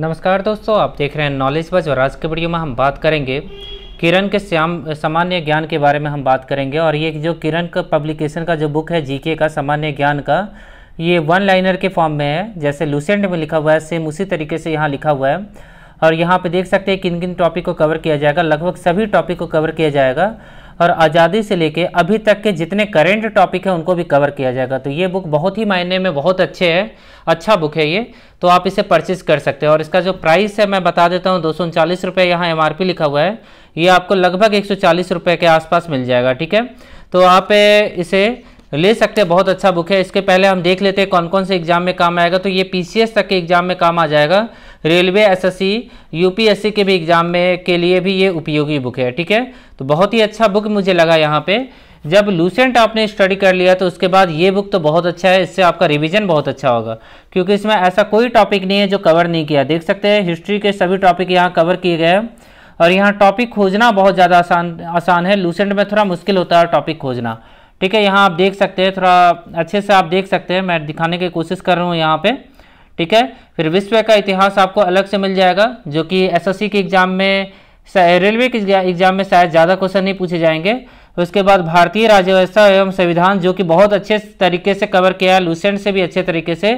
नमस्कार दोस्तों आप देख रहे हैं नॉलेज बज और आज के वीडियो में हम बात करेंगे किरण के श्याम सामान्य ज्ञान के बारे में हम बात करेंगे और ये जो किरण का पब्लिकेशन का जो बुक है जीके का सामान्य ज्ञान का ये वन लाइनर के फॉर्म में है जैसे लूसेंट में लिखा हुआ है सेम उसी तरीके से यहाँ लिखा हुआ है और यहाँ पर देख सकते हैं किन किन टॉपिक को कवर किया जाएगा लगभग सभी टॉपिक को कवर किया जाएगा और आज़ादी से लेके अभी तक के जितने करेंट टॉपिक हैं उनको भी कवर किया जाएगा तो ये बुक बहुत ही मायने में बहुत अच्छे है अच्छा बुक है ये तो आप इसे परचेज़ कर सकते हैं और इसका जो प्राइस है मैं बता देता हूँ दो सौ उनचालीस रुपये यहाँ एम लिखा हुआ है ये आपको लगभग एक सौ चालीस के आसपास मिल जाएगा ठीक है तो आप इसे ले सकते हैं बहुत अच्छा बुक है इसके पहले हम देख लेते हैं कौन कौन से एग्जाम में काम आएगा तो ये पीसीएस तक के एग्जाम में काम आ जाएगा रेलवे एसएससी यूपीएससी के भी एग्ज़ाम में के लिए भी ये उपयोगी बुक है ठीक है तो बहुत ही अच्छा बुक मुझे लगा यहाँ पे जब लूसेंट आपने स्टडी कर लिया तो उसके बाद ये बुक तो बहुत अच्छा है इससे आपका रिवीजन बहुत अच्छा होगा क्योंकि इसमें ऐसा कोई टॉपिक नहीं है जो कवर नहीं किया देख सकते हैं हिस्ट्री के सभी टॉपिक यहाँ कवर किए गए हैं और यहाँ टॉपिक खोजना बहुत ज़्यादा आसान आसान है लूसेंट में थोड़ा मुश्किल होता है टॉपिक खोजना ठीक है यहाँ आप देख सकते हैं थोड़ा अच्छे से आप देख सकते हैं मैं दिखाने की कोशिश कर रहा हूँ यहाँ पर ठीक है फिर विश्व का इतिहास आपको अलग से मिल जाएगा जो कि एसएससी के एग्जाम में रेलवे के एग्जाम में शायद ज़्यादा क्वेश्चन नहीं पूछे जाएंगे उसके बाद भारतीय राज्य व्यवस्था एवं संविधान जो कि बहुत अच्छे तरीके से कवर किया है लूसेंट से भी अच्छे तरीके से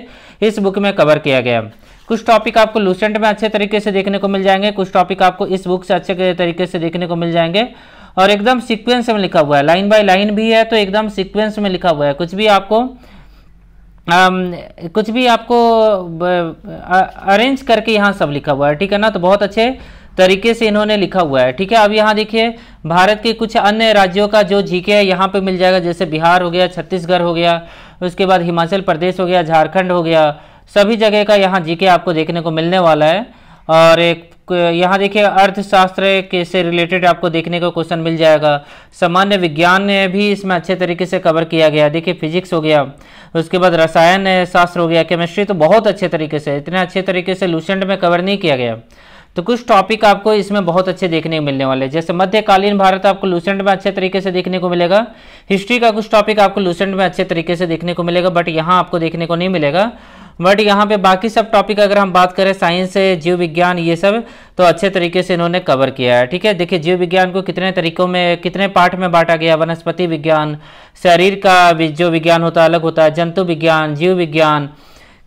इस बुक में कवर किया गया कुछ टॉपिक आपको लूसेंट में अच्छे तरीके से देखने को मिल जाएंगे कुछ टॉपिक आपको इस बुक से अच्छे तरीके से देखने को मिल जाएंगे और एकदम सिक्वेंस में लिखा हुआ है लाइन बाय लाइन भी है तो एकदम सिक्वेंस में लिखा हुआ है कुछ भी आपको Um, कुछ भी आपको अरेंज करके यहाँ सब लिखा हुआ है ठीक है ना तो बहुत अच्छे तरीके से इन्होंने लिखा हुआ है ठीक है अब यहाँ देखिए भारत के कुछ अन्य राज्यों का जो जीके है यहाँ पे मिल जाएगा जैसे बिहार हो गया छत्तीसगढ़ हो गया उसके बाद हिमाचल प्रदेश हो गया झारखंड हो गया सभी जगह का यहाँ जीके आपको देखने को मिलने वाला है और एक यहाँ देखिए अर्थशास्त्र के से रिलेटेड आपको देखने का क्वेश्चन मिल जाएगा सामान्य विज्ञान ने भी इसमें अच्छे तरीके से कवर किया गया देखिए फिजिक्स हो गया उसके बाद रसायन शास्त्र हो गया केमिस्ट्री तो बहुत अच्छे तरीके से इतने अच्छे तरीके से लूसेंट में कवर नहीं किया गया तो कुछ टॉपिक आपको इसमें बहुत अच्छे देखने को मिलने वाले जैसे मध्यकालीन भारत आपको लूसेंट में अच्छे तरीके से देखने को मिलेगा हिस्ट्री का कुछ टॉपिक आपको लूसेंट में अच्छे तरीके से देखने को मिलेगा बट यहाँ आपको देखने को नहीं मिलेगा बट यहाँ पे बाकी सब टॉपिक अगर हम बात करें साइंस जीव विज्ञान ये सब तो अच्छे तरीके से इन्होंने कवर किया है ठीक है देखिए जीव विज्ञान को कितने तरीकों में कितने पार्ट में बांटा गया वनस्पति विज्ञान शरीर का जो विज्ञान होता है अलग होता है जंतु विज्ञान जीव विज्ञान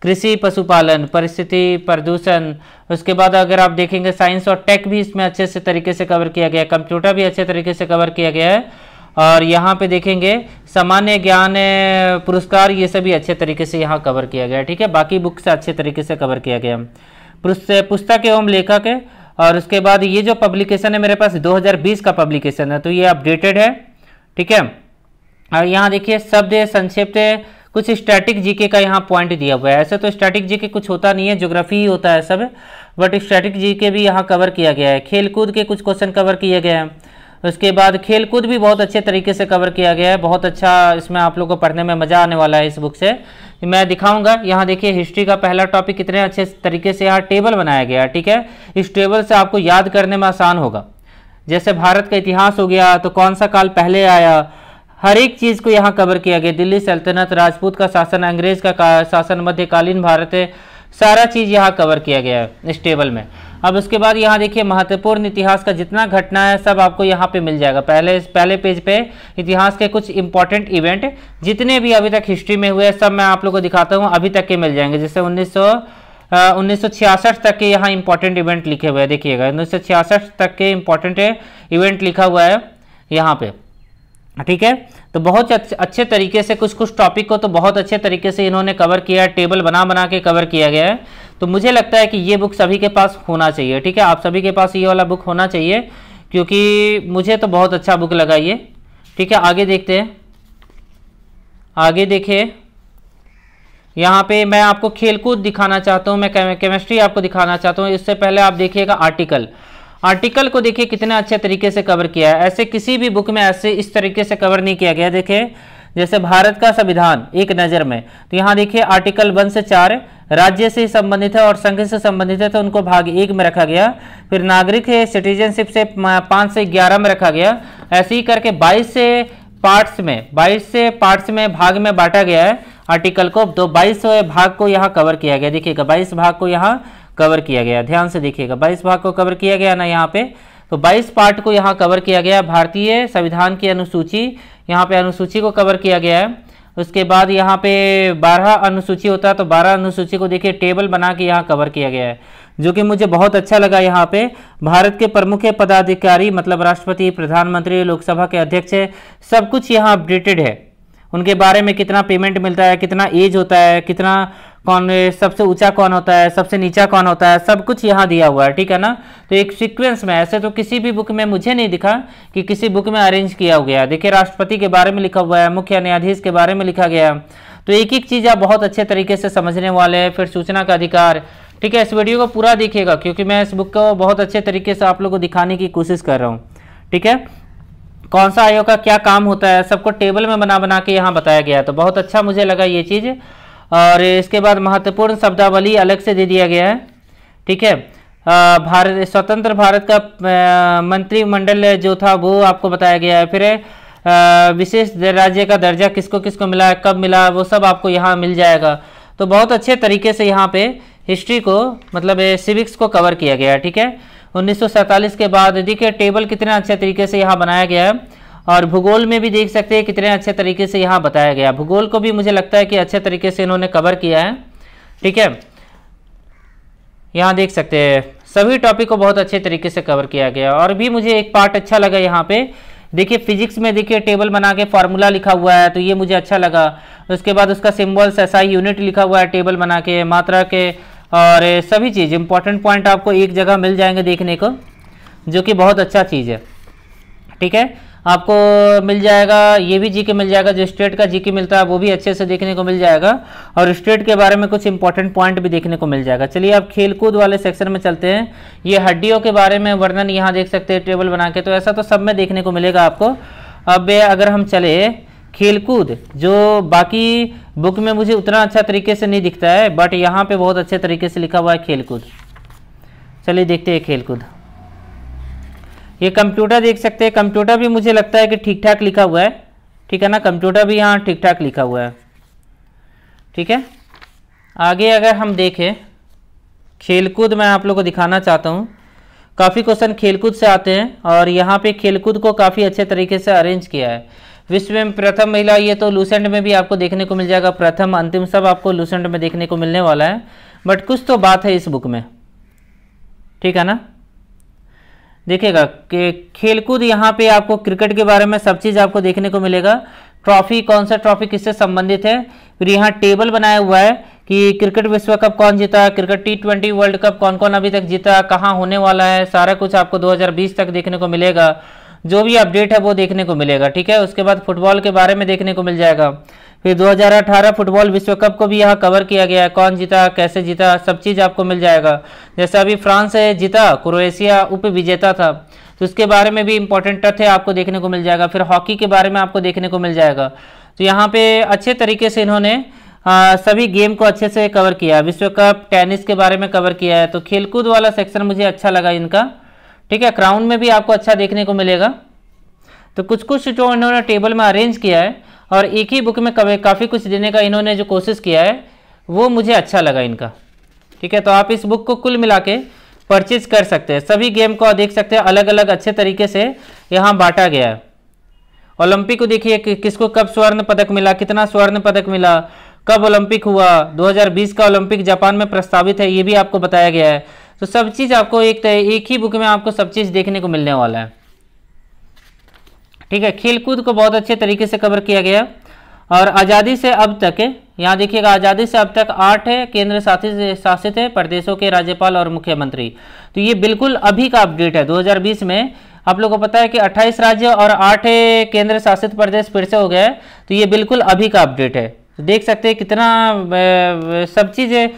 कृषि पशुपालन परिस्थिति प्रदूषण उसके बाद अगर आप देखेंगे साइंस और टेक भी इसमें अच्छे से तरीके से कवर किया गया है कंप्यूटर भी अच्छे तरीके से कवर किया गया है और यहाँ पे देखेंगे सामान्य ज्ञान पुरस्कार ये सभी अच्छे तरीके से यहाँ कवर किया गया ठीक है बाकी बुक से अच्छे तरीके से कवर किया गया पुस्तक एवं लेखक है और उसके बाद ये जो पब्लिकेशन है मेरे पास 2020 का पब्लिकेशन है तो ये अपडेटेड है ठीक है और यहाँ देखिए शब्द संक्षिप्त कुछ स्टैटिक जीके का यहाँ पॉइंट दिया हुआ है ऐसे तो स्टैटिक जीके कुछ होता नहीं है ज्योग्राफी ही होता है सब बट स्टैटिक जीके भी यहाँ कवर किया गया है खेलकूद के कुछ क्वेश्चन कवर किए गए हैं उसके बाद खेल कूद भी बहुत अच्छे तरीके से कवर किया गया है बहुत अच्छा इसमें आप लोग को पढ़ने में मज़ा आने वाला है इस बुक से मैं दिखाऊंगा यहाँ देखिए हिस्ट्री का पहला टॉपिक कितने अच्छे तरीके से यहाँ टेबल बनाया गया है ठीक है इस टेबल से आपको याद करने में आसान होगा जैसे भारत का इतिहास हो गया तो कौन सा काल पहले आया हर एक चीज़ को यहाँ कवर किया गया दिल्ली सल्तनत राजपूत का शासन अंग्रेज का शासन मध्यकालीन भारत सारा चीज़ यहाँ कवर किया गया है इस टेबल में अब उसके बाद यहाँ देखिए महत्वपूर्ण इतिहास का जितना घटना है सब आपको यहाँ पे मिल जाएगा पहले पहले पेज पे इतिहास के कुछ इंपॉर्टेंट इवेंट जितने भी अभी तक हिस्ट्री में हुए सब मैं आप लोग को दिखाता हूँ अभी तक के मिल जाएंगे जैसे उन्नीस उन्नीस तक के यहाँ इंपॉर्टेंट इवेंट लिखे हुए हैं देखिएगा उन्नीस तक के इंपॉर्टेंट इवेंट लिखा हुआ है यहाँ पे ठीक है तो बहुत अच्छे तरीके से कुछ कुछ टॉपिक को तो बहुत अच्छे तरीके से इन्होंने कवर किया है टेबल बना बना के कवर किया गया है तो मुझे लगता है कि ये बुक सभी के पास होना चाहिए ठीक है आप सभी के पास ये वाला बुक होना चाहिए क्योंकि मुझे तो बहुत अच्छा बुक लगा ये ठीक है आगे देखते हैं आगे देखिए यहाँ पे मैं आपको खेलकूद दिखाना चाहता हूँ मैं केमिस्ट्री आपको दिखाना चाहता हूँ इससे पहले आप देखिएगा आर्टिकल आर्टिकल को देखिए कितना अच्छे तरीके से कवर किया है ऐसे किसी भी बुक में ऐसे इस तरीके से कवर नहीं किया गया देखिए जैसे भारत का संविधान एक नज़र में तो यहाँ देखिए आर्टिकल वन से चार राज्य से संबंधित है और संघ से संबंधित है तो उनको भाग एक में रखा गया फिर नागरिक है सिटीजनशिप से पाँच से ग्यारह में रखा गया ऐसे ही करके बाईस से पार्ट्स में बाईस से पार्ट्स में भाग में बांटा गया है आर्टिकल को तो बाईस भाग को यहाँ कवर किया गया देखिएगा बाईस भाग को यहाँ कवर किया गया ध्यान से देखिएगा बाईस भाग को कवर किया गया ना यहाँ पे तो 22 पार्ट को यहाँ कवर किया गया भारतीय संविधान की अनुसूची यहाँ पे अनुसूची को कवर किया गया है उसके बाद यहाँ पे 12 अनुसूची होता है तो 12 अनुसूची को देखिए टेबल बना के यहाँ कवर किया गया है जो कि मुझे बहुत अच्छा लगा यहाँ पे भारत के प्रमुख पदाधिकारी मतलब राष्ट्रपति प्रधानमंत्री लोकसभा के अध्यक्ष है सब कुछ यहाँ अपडेटेड है उनके बारे में कितना पेमेंट मिलता है कितना एज होता है कितना कौन सबसे ऊंचा कौन होता है सबसे नीचा कौन होता है सब कुछ यहाँ दिया हुआ है ठीक है ना तो एक सीक्वेंस में ऐसे तो किसी भी बुक में मुझे नहीं दिखा कि किसी बुक में अरेंज किया गया देखिए राष्ट्रपति के बारे में लिखा हुआ है मुख्य न्यायाधीश के बारे में लिखा गया तो एक एक चीज़ आप बहुत अच्छे तरीके से समझने वाले हैं फिर सूचना का अधिकार ठीक है इस वीडियो को पूरा देखिएगा क्योंकि मैं इस बुक को बहुत अच्छे तरीके से आप लोग को दिखाने की कोशिश कर रहा हूँ ठीक है कौन सा आयोग का क्या काम होता है सबको टेबल में बना बना के यहाँ बताया गया तो बहुत अच्छा मुझे लगा ये चीज़ और इसके बाद महत्वपूर्ण शब्दावली अलग से दे दिया गया है ठीक है भारत स्वतंत्र भारत का मंत्रिमंडल जो था वो आपको बताया गया है फिर विशेष राज्य का दर्जा किसको किसको मिला कब मिला वो सब आपको यहाँ मिल जाएगा तो बहुत अच्छे तरीके से यहाँ पे हिस्ट्री को मतलब सिविक्स को कवर किया गया है ठीक है उन्नीस के बाद देखिए टेबल कितना अच्छे तरीके से यहाँ बनाया गया है और भूगोल में भी देख सकते हैं कितने अच्छे तरीके से यहाँ बताया गया भूगोल को भी मुझे लगता है कि अच्छे तरीके से इन्होंने कवर किया है ठीक है यहाँ देख सकते हैं सभी टॉपिक को बहुत अच्छे तरीके से कवर किया गया और भी मुझे एक पार्ट अच्छा लगा यहाँ पे देखिए फिजिक्स में देखिए टेबल बना के फार्मूला लिखा हुआ है तो ये मुझे अच्छा लगा उसके बाद उसका सिम्बल्स ऐसा यूनिट लिखा हुआ है टेबल बना के मात्रा के और सभी चीज़ इंपॉर्टेंट पॉइंट आपको एक जगह मिल जाएंगे देखने को जो कि बहुत अच्छा चीज़ है ठीक है आपको मिल जाएगा ये भी जीके मिल जाएगा जो स्टेट का जीके मिलता है वो भी अच्छे से देखने को मिल जाएगा और स्टेट के बारे में कुछ इंपॉर्टेंट पॉइंट भी देखने को मिल जाएगा चलिए आप खेलकूद वाले सेक्शन में चलते हैं ये हड्डियों के बारे में वर्णन यहाँ देख सकते हैं टेबल बना के तो ऐसा तो सब में देखने को मिलेगा आपको अब अगर हम चले खेलकूद जो बाकी बुक में मुझे उतना अच्छा तरीके से नहीं दिखता है बट यहाँ पे बहुत अच्छे तरीके से लिखा हुआ है खेलकूद चलिए देखते हैं खेलकूद ये कंप्यूटर देख सकते हैं कंप्यूटर भी मुझे लगता है कि ठीक ठाक लिखा हुआ है ठीक है ना कंप्यूटर भी यहाँ ठीक ठाक लिखा हुआ है ठीक है आगे अगर हम देखें खेलकूद मैं आप लोग को दिखाना चाहता हूँ काफ़ी क्वेश्चन खेलकूद से आते हैं और यहाँ पे खेलकूद को काफ़ी अच्छे तरीके से अरेंज किया है विश्व में प्रथम महिला ये तो लूसेंट में भी आपको देखने को मिल जाएगा प्रथम अंतिम सब आपको लूसेंट में देखने को मिलने वाला है बट कुछ तो बात है इस बुक में ठीक है ना देखिएगा कि खेलकूद यहाँ पे आपको क्रिकेट के बारे में सब चीज़ आपको देखने को मिलेगा ट्रॉफी कौन सा ट्रॉफी किससे संबंधित है फिर यहाँ टेबल बनाया हुआ है कि क्रिकेट विश्व कप कौन जीता cricket T twenty world cup कौन कौन अभी तक जीता कहाँ होने वाला है सारा कुछ आपको 2020 तक देखने को मिलेगा जो भी अपडेट है वो देखने को मिलेगा ठीक है उसके बाद फुटबॉल के बारे में देखने को मिल जाएगा फिर 2018 फुटबॉल विश्व कप को भी यहाँ कवर किया गया है कौन जीता कैसे जीता सब चीज़ आपको मिल जाएगा जैसे अभी फ्रांस जीता क्रोएशिया उप विजेता था तो उसके बारे में भी इंपॉर्टेंट तथ्य आपको देखने को मिल जाएगा फिर हॉकी के बारे में आपको देखने को मिल जाएगा तो यहाँ पे अच्छे तरीके से इन्होंने आ, सभी गेम को अच्छे से कवर किया विश्व कप टेनिस के बारे में कवर किया है तो खेलकूद वाला सेक्शन मुझे अच्छा लगा इनका ठीक है क्राउन में भी आपको अच्छा देखने को मिलेगा तो कुछ कुछ जो इन्होंने टेबल में अरेंज किया है और एक ही बुक में काफ़ी कुछ देने का इन्होंने जो कोशिश किया है वो मुझे अच्छा लगा इनका ठीक है तो आप इस बुक को कुल मिला के परचेज कर सकते हैं सभी गेम को देख सकते हैं अलग अलग अच्छे तरीके से यहाँ बांटा गया है ओलंपिक को देखिए कि, किसको कब स्वर्ण पदक मिला कितना स्वर्ण पदक मिला कब ओलंपिक हुआ 2020 का ओलंपिक जापान में प्रस्तावित है ये भी आपको बताया गया है तो सब चीज़ आपको एक एक ही बुक में आपको सब चीज़ देखने को मिलने वाला है ठीक है खेलकूद को बहुत अच्छे तरीके से कवर किया गया और आज़ादी से अब तक यहाँ देखिएगा आज़ादी से अब तक आठ केंद्र शासित शासित है प्रदेशों के राज्यपाल और मुख्यमंत्री तो ये बिल्कुल अभी का अपडेट है 2020 में आप लोगों को पता है कि 28 राज्य और आठ केंद्र शासित प्रदेश फिर से हो गए तो ये बिल्कुल अभी का अपडेट है तो देख सकते हैं कितना सब चीज़ें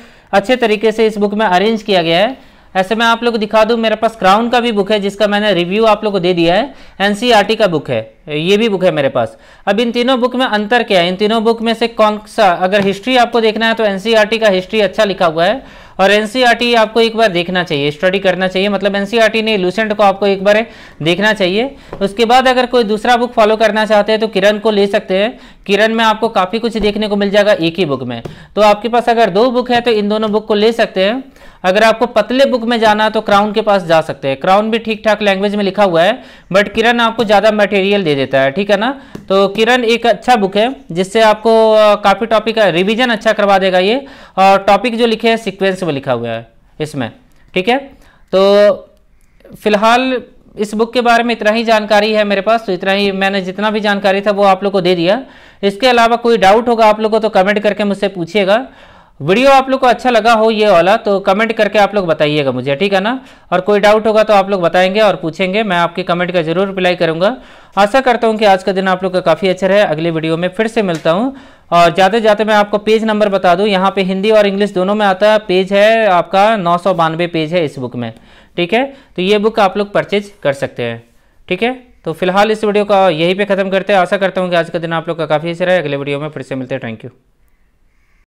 अच्छे तरीके से इस बुक में अरेंज किया गया है ऐसे में आप लोग को दिखा दूँ मेरे पास क्राउन का भी बुक है जिसका मैंने रिव्यू आप लोग को दे दिया है एनसीईआरटी e का बुक है ये भी बुक है मेरे पास अब इन तीनों बुक में अंतर क्या है इन तीनों बुक में से कौन सा अगर हिस्ट्री आपको देखना है तो एनसीईआरटी e का हिस्ट्री अच्छा लिखा हुआ है और एनसीईआरटी e आपको एक बार देखना चाहिए स्टडी करना चाहिए मतलब एनसीईआरटी ने लूसेंट को आपको एक बार देखना चाहिए उसके बाद अगर कोई दूसरा बुक फॉलो करना चाहते हैं तो किरण को ले सकते हैं किरण में आपको काफ़ी कुछ देखने को मिल जाएगा एक ही बुक में तो आपके पास अगर दो बुक है तो इन दोनों बुक को ले सकते हैं अगर आपको पतले बुक में जाना है तो क्राउन के पास जा सकते हैं क्राउन भी ठीक ठाक लैंग्वेज में लिखा हुआ है बट किरण आपको ज़्यादा मटेरियल दे देता है ठीक है ना तो किरण एक अच्छा बुक है जिससे आपको काफ़ी टॉपिक का रिविजन अच्छा करवा देगा ये और टॉपिक जो लिखे हैं सिक्वेंस में लिखा हुआ है इसमें ठीक है तो फिलहाल इस बुक के बारे में इतना ही जानकारी है मेरे पास तो इतना ही मैंने जितना भी जानकारी था वो आप लोग को दे दिया इसके अलावा कोई डाउट होगा आप लोग को तो कमेंट करके मुझसे पूछिएगा वीडियो आप लोग को अच्छा लगा हो ये वाला तो कमेंट करके आप लोग बताइएगा मुझे ठीक है ना और कोई डाउट होगा तो आप लोग बताएंगे और पूछेंगे मैं आपके कमेंट का जरूर रिप्लाई करूंगा आशा करता हूँ कि आज का दिन आप लोग का काफ़ी अच्छा रहे अगले वीडियो में फिर से मिलता हूँ और जाते जाते मैं आपको पेज नंबर बता दूँ यहाँ पे हिंदी और इंग्लिश दोनों में आता है पेज है आपका नौ पेज है इस बुक में ठीक है तो ये बुक आप लोग परचेज कर सकते हैं ठीक है तो फिलहाल इस वीडियो का यहीं पे खत्म करते हैं आशा करता हूँ कि आज का दिन आप लोग का काफ़ी अच्छा रहे अगले वीडियो में फिर से मिलते हैं थैंक यू